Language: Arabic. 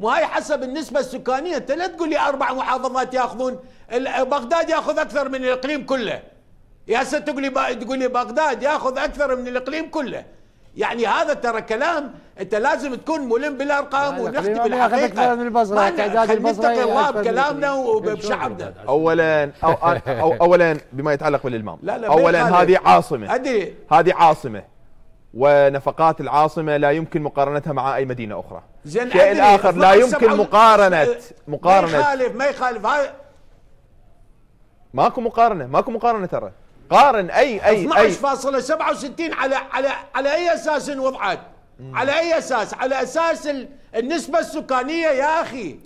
وهي حسب النسبة السكانية أنت لا تقول لي أربع محافظات يأخذون بغداد يأخذ أكثر من الإقليم كله يا تقول لي تقول لي بغداد يأخذ أكثر من الإقليم كله يعني هذا ترى كلام أنت لازم تكون ملم بالأرقام ونختم بالحقيقة ما من البصرة تعداد البصرة نتقي يعني الله بكلامنا وبشعبنا أولاً أو أولاً بما يتعلق بالإلمام لا لا أولاً هذه عاصمة أدري هذه عاصمة ونفقات العاصمه لا يمكن مقارنتها مع اي مدينه اخرى زين شيء الاخر لا يمكن مقارنه مقارنه ما يخالف ما يخالف هاي ماكو مقارنه ماكو مقارنه ترى قارن اي اي 12.67 على على على اي اساس وضعت؟ على اي اساس؟ على اساس النسبه السكانيه يا اخي